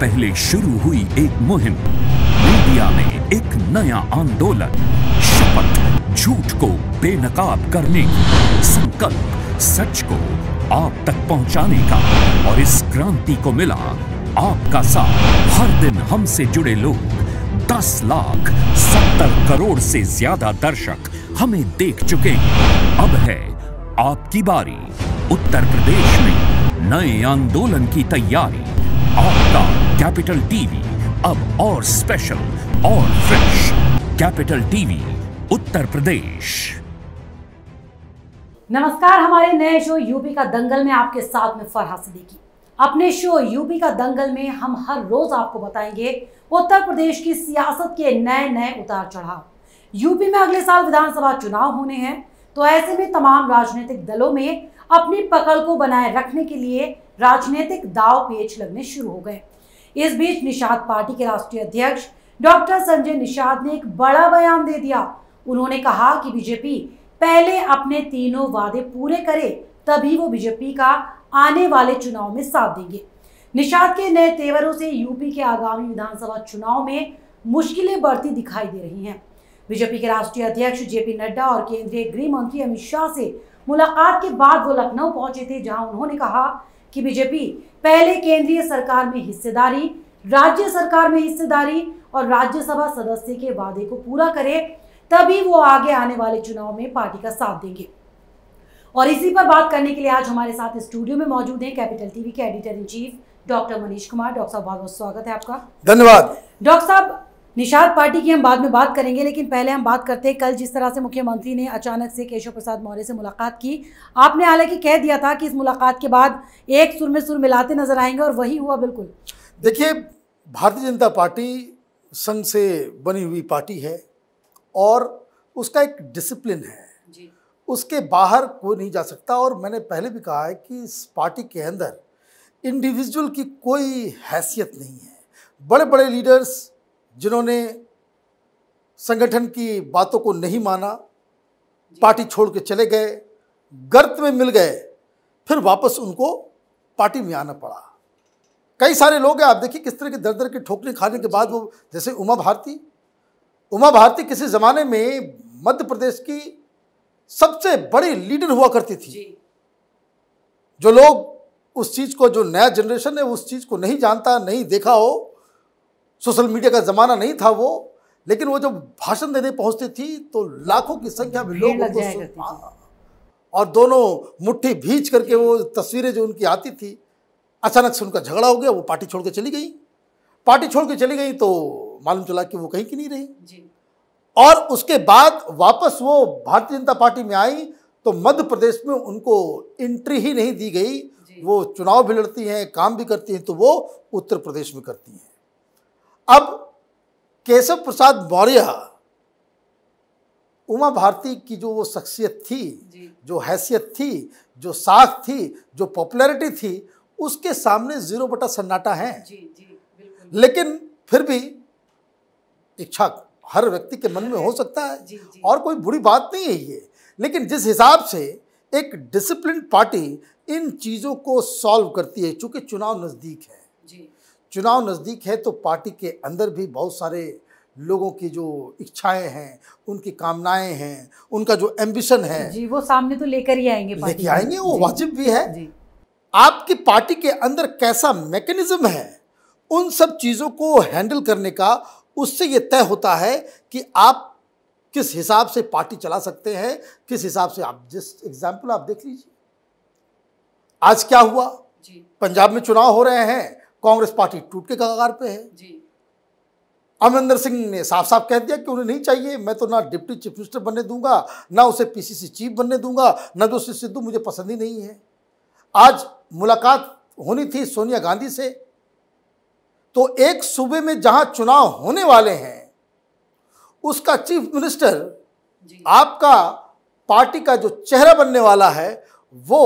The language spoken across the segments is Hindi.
पहले शुरू हुई एक मुहिम मीडिया में एक नया आंदोलन शपथ झूठ को बेनकाब करने संकल्प सच को आप तक पहुंचाने का और इस क्रांति को मिला आपका साथ हर दिन हमसे जुड़े लोग दस लाख सत्तर करोड़ से ज्यादा दर्शक हमें देख चुके हैं अब है आपकी बारी उत्तर प्रदेश में नए आंदोलन की तैयारी आपका कैपिटल टीवी अब और स्पेशल और fresh capital TV Uttar Pradesh नमस्कार हमारे नए शो यूपी का दंगल में आपके साथ में फरहा सदीकी अपने शो यूपी का दंगल में हम हर रोज आपको बताएंगे उत्तर प्रदेश की सियासत के नए नए उतार चढ़ाव यूपी में अगले साल विधानसभा चुनाव होने हैं तो ऐसे में तमाम राजनीतिक दलों में अपनी पकड़ को बनाए रखने के लिए राजनीतिक दाव पेच लगने शुरू हो गए इस बीच निषाद पार्टी के राष्ट्रीय अध्यक्ष डॉक्टर संजय निषाद ने एक बड़ा बयान दे दिया उन्होंने कहा कि बीजेपी पहले अपने तीनों वादे पूरे करे तभी वो बीजेपी का आने वाले चुनाव में साथ देंगे निषाद के नए तेवरों से यूपी के आगामी विधानसभा चुनाव में मुश्किलें बढ़ती दिखाई दे रही हैं बीजेपी के राष्ट्रीय अध्यक्ष जेपी नड्डा और केंद्रीय गृह मंत्री अमित शाह से मुलाकात के बाद वो लखनऊ पहुंचे थे जहां उन्होंने कहा कि बीजेपी पहले केंद्रीय सरकार में हिस्सेदारी राज्य सरकार में हिस्सेदारी और राज्यसभा सदस्य के वादे को पूरा करे तभी वो आगे आने वाले चुनाव में पार्टी का साथ देंगे और इसी पर बात करने के लिए आज हमारे साथ स्टूडियो में मौजूद हैं कैपिटल टीवी के editor in chief doctor Manish Kumar doctor साहब बहुत बहुत स्वागत है आपका धन्यवाद डॉक्टर साहब निषाद पार्टी की हम बाद में बात करेंगे लेकिन पहले हम बात करते हैं कल जिस तरह से मुख्यमंत्री ने अचानक से केशव प्रसाद मौर्य से मुलाकात की आपने हालांकि कह दिया था कि इस मुलाकात के बाद एक सुर में सुर मिलाते नजर आएंगे और वही हुआ बिल्कुल देखिए भारतीय जनता पार्टी संघ से बनी हुई पार्टी है और उसका एक डिसिप्लिन है जी। उसके बाहर कोई नहीं जा सकता और मैंने पहले भी कहा है कि इस पार्टी के अंदर इंडिविजुअल की कोई हैसियत नहीं है बड़े बड़े लीडर्स जिन्होंने संगठन की बातों को नहीं माना पार्टी छोड़ के चले गए गर्त में मिल गए फिर वापस उनको पार्टी में आना पड़ा कई सारे लोग हैं आप देखिए किस तरह की दर दर की ठोकरें खाने के बाद वो जैसे उमा भारती उमा भारती किसी ज़माने में मध्य प्रदेश की सबसे बड़ी लीडर हुआ करती थी जो लोग उस चीज़ को जो नया जनरेशन है उस चीज़ को नहीं जानता नहीं देखा हो सोशल मीडिया का ज़माना नहीं था वो लेकिन वो जब भाषण देने पहुंचती थी तो लाखों की संख्या में लोग हाँ। और दोनों मुट्ठी भींच करके वो तस्वीरें जो उनकी आती थी अचानक से उनका झगड़ा हो गया वो पार्टी छोड़ के चली गई पार्टी छोड़ के चली गई तो मालूम चला कि वो कहीं की नहीं रही जी। और उसके बाद वापस वो भारतीय जनता पार्टी में आई तो मध्य प्रदेश में उनको एंट्री ही नहीं दी गई वो चुनाव भी लड़ती हैं काम भी करती हैं तो वो उत्तर प्रदेश में करती हैं अब केशव प्रसाद मौर्य उमा भारती की जो वो शख्सियत थी जो हैसियत थी जो साख थी जो पॉपुलैरिटी थी उसके सामने जीरो बटा सन्नाटा है जी, जी, लेकिन फिर भी इच्छा हर व्यक्ति के मन में हो सकता है जी, जी। और कोई बुरी बात नहीं है ये लेकिन जिस हिसाब से एक डिसिप्लिन पार्टी इन चीज़ों को सॉल्व करती है चूंकि चुनाव नज़दीक है चुनाव नज़दीक है तो पार्टी के अंदर भी बहुत सारे लोगों की जो इच्छाएं हैं उनकी कामनाएं हैं उनका जो एम्बिशन है जी वो सामने तो लेकर ही आएंगे लेकर आएंगे वो वाजिब भी है जी आपकी पार्टी के अंदर कैसा मैकेनिज्म है उन सब चीज़ों को हैंडल करने का उससे ये तय होता है कि आप किस हिसाब से पार्टी चला सकते हैं किस हिसाब से आप जिस एग्जाम्पल आप देख लीजिए आज क्या हुआ जी। पंजाब में चुनाव हो रहे हैं कांग्रेस पार्टी टूट के कगार पे है अमरिंदर सिंह ने साफ साफ कह दिया कि उन्हें नहीं चाहिए मैं तो ना डिप्टी चीफ मिनिस्टर बनने दूंगा ना उसे पीसीसी चीफ बनने दूंगा ना जो उसे सिद्धू मुझे पसंद ही नहीं है आज मुलाकात होनी थी सोनिया गांधी से तो एक सूबे में जहां चुनाव होने वाले हैं उसका चीफ मिनिस्टर आपका पार्टी का जो चेहरा बनने वाला है वो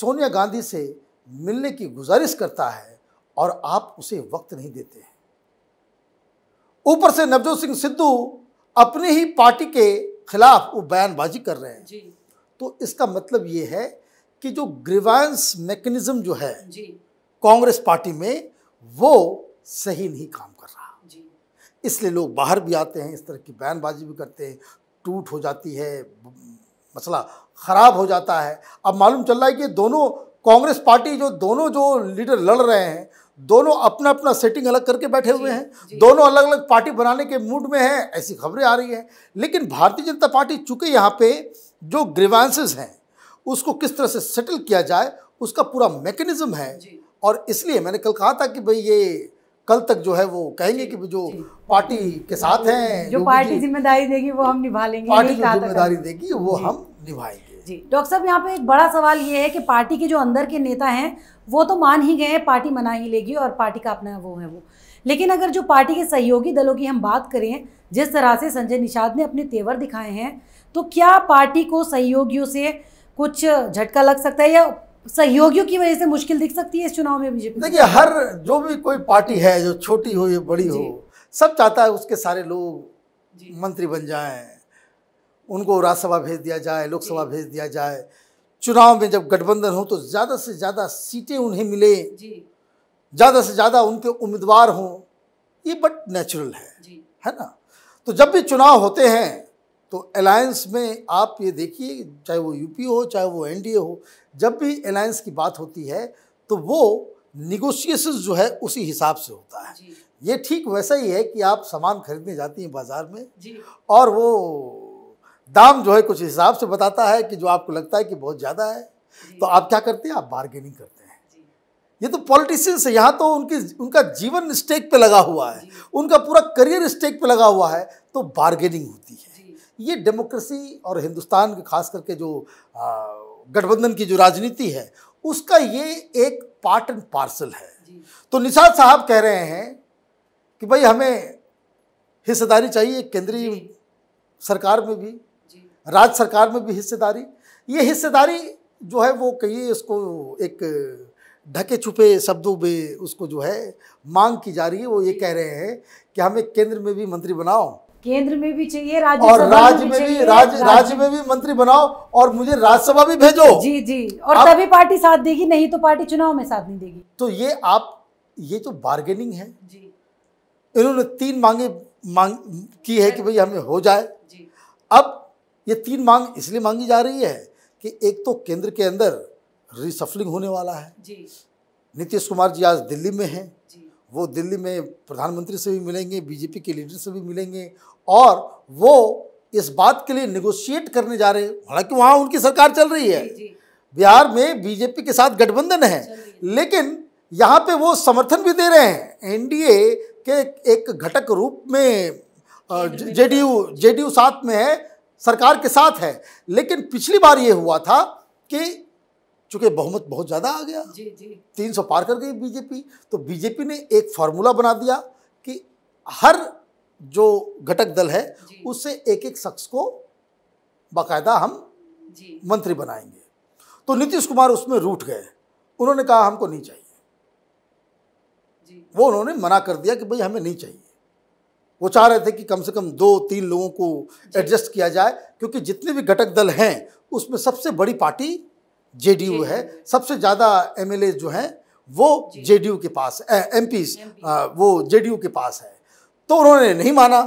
सोनिया गांधी से मिलने की गुजारिश करता है और आप उसे वक्त नहीं देते हैं ऊपर से नवजोत सिंह सिद्धू अपनी ही पार्टी के खिलाफ वो बयानबाजी कर रहे हैं जी। तो इसका मतलब ये है कि जो ग्रीवांस मैकेनिज्म जो है कांग्रेस पार्टी में वो सही नहीं काम कर रहा इसलिए लोग बाहर भी आते हैं इस तरह की बयानबाजी भी करते हैं टूट हो जाती है मसला ख़राब हो जाता है अब मालूम चल रहा है कि दोनों कांग्रेस पार्टी जो दोनों जो लीडर लड़ रहे हैं दोनों अपना अपना सेटिंग अलग करके बैठे हुए हैं दोनों अलग अलग पार्टी बनाने के मूड में हैं ऐसी खबरें आ रही हैं लेकिन भारतीय जनता पार्टी चूंकि यहाँ पे जो ग्रीवांसेस हैं उसको किस तरह से सेटल किया जाए उसका पूरा मैकेनिज्म है और इसलिए मैंने कल कहा था कि भाई ये कल तक जो है वो कहेंगे कि जो पार्टी के साथ हैं जो पार्टी जिम्मेदारी देगी वो हम निभा लेंगे पार्टी जो जिम्मेदारी देगी वो हम निभाएंगे जी डॉक्टर साहब यहाँ पे एक बड़ा सवाल ये है कि पार्टी के जो अंदर के नेता हैं वो तो मान ही गए पार्टी मना ही लेगी और पार्टी का अपना वो है वो लेकिन अगर जो पार्टी के सहयोगी दलों की हम बात करें जिस तरह से संजय निषाद ने अपने तेवर दिखाए हैं तो क्या पार्टी को सहयोगियों से कुछ झटका लग सकता है या सहयोगियों की वजह से मुश्किल दिख सकती है इस चुनाव में बीजेपी देखिए हर जो भी कोई पार्टी है जो छोटी हो या बड़ी हो सब चाहता है उसके सारे लोग मंत्री बन जाएं उनको राज्यसभा भेज दिया जाए लोकसभा भेज दिया जाए चुनाव में जब गठबंधन हो तो ज़्यादा से ज़्यादा सीटें उन्हें मिले ज़्यादा से ज़्यादा उनके उम्मीदवार हों ये बट नेचुरल है है ना तो जब भी चुनाव होते हैं तो अलायंस में आप ये देखिए चाहे वो यूपी हो चाहे वो एनडीए हो जब भी अलायंस की बात होती है तो वो निगोशिएशन जो है उसी हिसाब से होता है ये ठीक वैसा ही है कि आप सामान खरीदने जाती हैं बाज़ार में और वो दाम जो है कुछ हिसाब से बताता है कि जो आपको लगता है कि बहुत ज़्यादा है तो आप क्या करते हैं आप बार्गेनिंग करते हैं ये तो पॉलिटिशियंस है यहाँ तो उनकी उनका जीवन स्टेक पे लगा हुआ है उनका पूरा करियर स्टेक पे लगा हुआ है तो बार्गेनिंग होती है ये डेमोक्रेसी और हिंदुस्तान के खास करके जो गठबंधन की जो राजनीति है उसका ये एक पार्ट एंड पार्सल है तो निषाद साहब कह रहे हैं कि भाई हमें हिस्सेदारी चाहिए केंद्रीय सरकार में भी राज्य सरकार में भी हिस्सेदारी ये हिस्सेदारी जो है वो कहिए इसको एक ढके छुपे शब्दों में उसको जो है मांग की जा रही है वो ये कह रहे हैं कि हमें केंद्र में भी मंत्री बनाओ केंद्र में भी चाहिए राज्य और राज्य में भी राज्य राज्य में भी मंत्री बनाओ और मुझे राज्यसभा भी भेजो जी जी और तभी पार्टी साथ देगी नहीं तो पार्टी चुनाव में साथ नहीं देगी तो ये आप ये जो तो बार्गेनिंग है जी इन्होंने तीन मांगे मांग की है कि भाई हमें हो जाए जी अब ये तीन मांग इसलिए मांगी जा रही है कि एक तो केंद्र के अंदर रिसफलिंग होने वाला है नीतीश कुमार जी आज दिल्ली में हैं वो दिल्ली में प्रधानमंत्री से भी मिलेंगे बीजेपी के लीडर से भी मिलेंगे और वो इस बात के लिए निगोशिएट करने जा रहे हैं हालांकि वहाँ उनकी सरकार चल रही है बिहार में बीजेपी के साथ गठबंधन है लेकिन यहाँ पे वो समर्थन भी दे रहे हैं एनडीए के एक घटक रूप में जेडीयू जेडीयू साथ में है सरकार के साथ है लेकिन पिछली बार ये हुआ था कि चूंकि बहुमत बहुत ज़्यादा आ गया तीन सौ पार कर गई बीजेपी तो बीजेपी ने एक फार्मूला बना दिया कि हर जो घटक दल है उससे एक एक शख्स को बाकायदा हम मंत्री बनाएंगे तो नीतीश कुमार उसमें रूठ गए उन्होंने कहा हमको नहीं चाहिए वो उन्होंने मना कर दिया कि भाई हमें नहीं चाहिए वो चाह रहे थे कि कम से कम दो तीन लोगों को एडजस्ट किया जाए क्योंकि जितने भी घटक दल हैं उसमें सबसे बड़ी पार्टी जेडीयू है सबसे ज़्यादा एम जो हैं वो जेडीयू के पास एम वो जेडीयू के पास है तो उन्होंने नहीं माना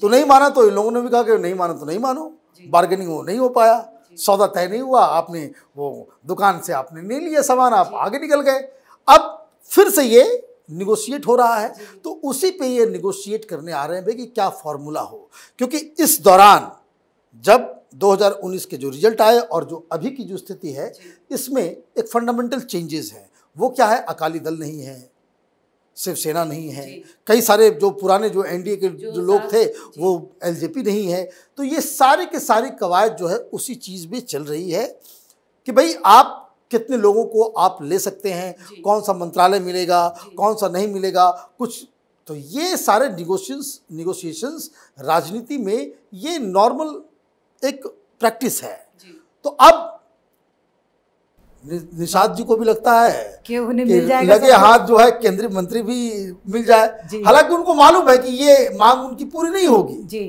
तो नहीं माना तो इन लोगों ने भी कहा कि नहीं माना तो नहीं मानो बार्गेनिंग वो नहीं हो पाया सौदा तय नहीं हुआ आपने वो दुकान से आपने नहीं लिया सामान आप आगे निकल गए अब फिर से ये निगोशिएट हो रहा है तो उसी पे ये निगोशिएट करने आ रहे हैं भाई कि क्या फार्मूला हो क्योंकि इस दौरान जब 2019 के जो रिजल्ट आए और जो अभी की जो स्थिति है इसमें एक फंडामेंटल चेंजेस हैं वो क्या है अकाली दल नहीं है शिवसेना नहीं है कई सारे जो पुराने जो एनडीए के जो, जो लोग थे वो एलजेपी नहीं है तो ये सारे के सारे कवायद जो है उसी चीज़ में चल रही है कि भाई आप कितने लोगों को आप ले सकते हैं कौन सा मंत्रालय मिलेगा कौन सा नहीं मिलेगा कुछ तो ये सारे निगोशियंस निगोशिएशंस राजनीति में ये नॉर्मल एक प्रैक्टिस है तो अब निषाद जी को भी लगता है कि उन्हें मिल जाएगा लगे हाथ जो है केंद्रीय मंत्री भी मिल जाए हालांकि उनको मालूम है कि ये मांग उनकी पूरी नहीं होगी जी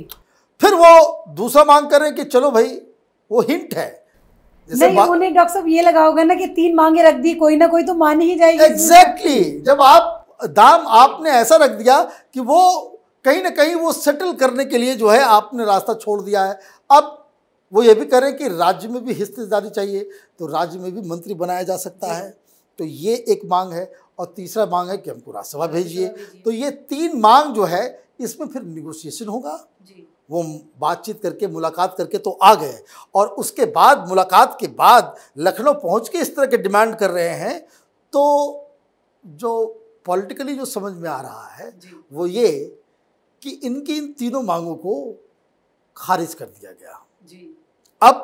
फिर वो दूसरा मांग कर रहे हैं कि चलो भाई वो हिंट है नहीं उन्हें डॉक्टर साहब ये लगा होगा ना कि तीन मांगे रख दी कोई ना कोई तो मान ही जाएगी एग्जैक्टली exactly. जब आप दाम आपने ऐसा रख दिया कि वो कहीं ना कहीं वो सेटल करने के लिए जो है आपने रास्ता छोड़ दिया है अब वो ये भी करें कि राज्य में भी हिस्सेदारी चाहिए तो राज्य में भी मंत्री बनाया जा सकता है तो ये एक मांग है और तीसरा मांग है कि हमको राज्यसभा भेजिए तो ये तीन मांग जो है इसमें फिर निगोशिएशन होगा वो बातचीत करके मुलाकात करके तो आ गए और उसके बाद मुलाकात के बाद लखनऊ पहुंच के इस तरह के डिमांड कर रहे हैं तो जो पॉलिटिकली जो समझ में आ रहा है वो ये कि इनकी इन तीनों मांगों को खारिज कर दिया गया जी। अब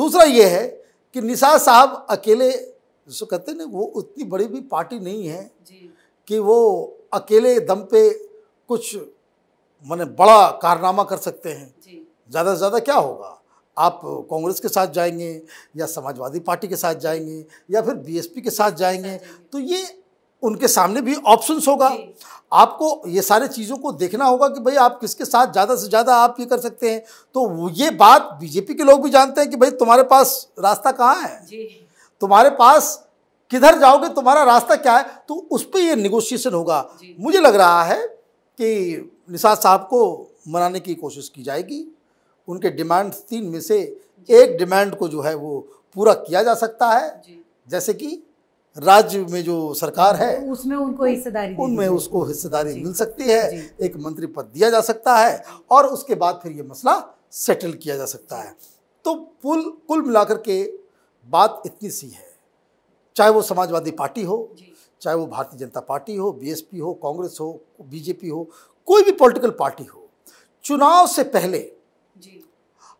दूसरा ये है कि निशा साहब अकेले जिसको कहते हैं ना वो उतनी बड़ी भी पार्टी नहीं है कि वो अकेले दम पे कुछ मैंने बड़ा कारनामा कर सकते हैं ज़्यादा से ज़्यादा क्या होगा आप कांग्रेस के साथ जाएंगे या समाजवादी पार्टी के साथ जाएंगे या फिर बीएसपी के साथ जाएंगे तो ये उनके सामने भी ऑप्शंस होगा आपको ये सारे चीज़ों को देखना होगा कि भाई आप किसके साथ ज़्यादा से ज़्यादा आप ये कर सकते हैं तो ये बात बीजेपी के लोग भी जानते हैं कि भाई तुम्हारे पास रास्ता कहाँ है तुम्हारे पास किधर जाओगे तुम्हारा रास्ता क्या है तो उस पर यह निगोशिएशन होगा मुझे लग रहा है कि निषाद साहब को मनाने की कोशिश की जाएगी उनके डिमांड तीन में से एक डिमांड को जो है वो पूरा किया जा सकता है जैसे कि राज्य में जो सरकार है तो उसमें उनको हिस्सेदारी उनमें उसको हिस्सेदारी मिल सकती है एक मंत्री पद दिया जा सकता है और उसके बाद फिर ये मसला सेटल किया जा सकता है तो कुल कुल मिलाकर के बात इतनी सी है चाहे वो समाजवादी पार्टी हो चाहे वो भारतीय जनता पार्टी हो बीएसपी हो कांग्रेस हो बीजेपी हो कोई भी पॉलिटिकल पार्टी हो चुनाव से पहले जी।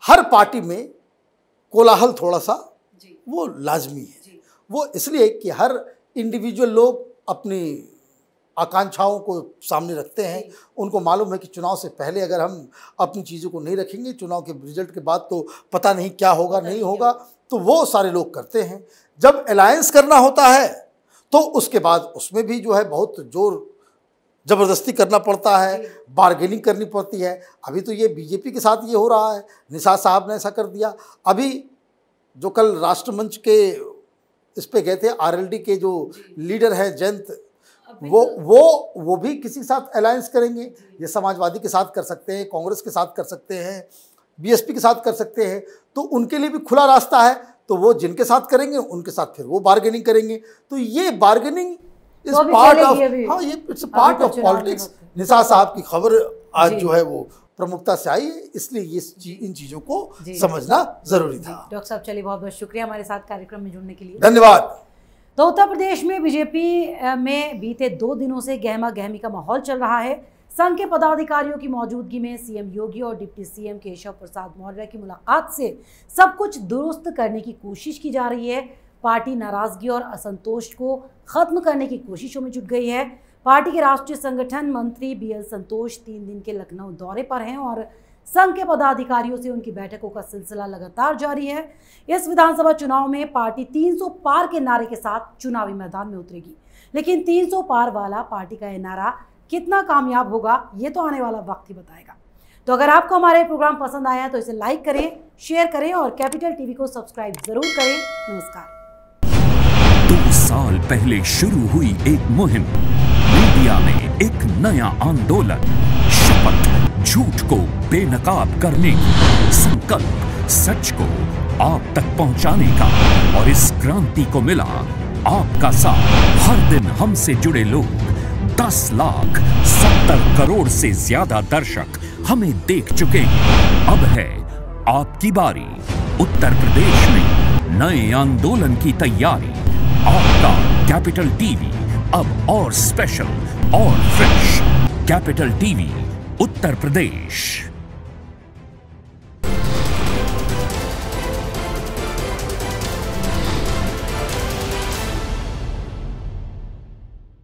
हर पार्टी में कोलाहल थोड़ा सा जी। वो लाजमी है जी। वो इसलिए कि हर इंडिविजुअल लोग अपनी आकांक्षाओं को सामने रखते हैं उनको मालूम है कि चुनाव से पहले अगर हम अपनी चीज़ों को नहीं रखेंगे चुनाव के रिजल्ट के बाद तो पता नहीं क्या होगा नहीं होगा तो वो सारे लोग करते हैं जब अलायंस करना होता है तो उसके बाद उसमें भी जो है बहुत जोर ज़बरदस्ती करना पड़ता है बार्गेनिंग करनी पड़ती है अभी तो ये बीजेपी के साथ ये हो रहा है निशा साहब ने ऐसा कर दिया अभी जो कल राष्ट्रमंच के इस पे गए थे आरएलडी के जो लीडर हैं जयंत वो तो- वो वो भी किसी के साथ अलायंस करेंगे ये समाजवादी के साथ कर सकते हैं कांग्रेस के साथ कर सकते हैं बीएसपी के साथ कर सकते हैं तो उनके लिए भी खुला रास्ता है तो वो जिनके साथ करेंगे उनके साथ फिर वो बार्गेनिंग करेंगे तो ये बार्गेनिंग इस पार्ट ऑफ हाँ ये it's part of politics Nisha साहब की खबर आज जो है वो प्रमुखता से आई है इसलिए ये चीज, इन चीजों को समझना जरूरी था डॉक्टर साहब चलिए बहुत बहुत शुक्रिया हमारे साथ कार्यक्रम में जुड़ने के लिए धन्यवाद तो उत्तर प्रदेश में बीजेपी में बीते दो दिनों से गहमा गहमी का माहौल चल रहा है संघ के पदाधिकारियों की मौजूदगी में सीएम योगी और डिप्टी सीएम केशव प्रसाद मौर्य की मुलाकात से सब कुछ दुरुस्त करने की कोशिश की जा रही है पार्टी नाराज़गी और असंतोष को ख़त्म करने की कोशिशों में जुट गई है पार्टी के राष्ट्रीय संगठन मंत्री बी एल संतोष तीन दिन के लखनऊ दौरे पर हैं और संघ के पदाधिकारियों से उनकी बैठकों का सिलसिला लगातार जारी है इस विधानसभा चुनाव में पार्टी 300 पार के नारे के साथ चुनावी मैदान में उतरेगी लेकिन 300 पार वाला पार्टी का यह नारा कितना कामयाब होगा ये तो आने वाला वक्त ही बताएगा तो अगर आपको हमारे प्रोग्राम पसंद आया तो इसे लाइक करें शेयर करें और कैपिटल टीवी को सब्सक्राइब जरूर करें नमस्कार साल पहले शुरू हुई एक मुहिम मीडिया में एक नया आंदोलन शपथ झूठ को बेनकाब करने संकल्प सच को आप तक पहुंचाने का और इस क्रांति को मिला आपका साथ हर दिन हमसे जुड़े लोग दस लाख सत्तर करोड़ से ज्यादा दर्शक हमें देख चुके हैं अब है आपकी बारी उत्तर प्रदेश में नए आंदोलन की तैयारी आपका कैपिटल टीवी अब और स्पेशल और फ्रेश कैपिटल टीवी उत्तर प्रदेश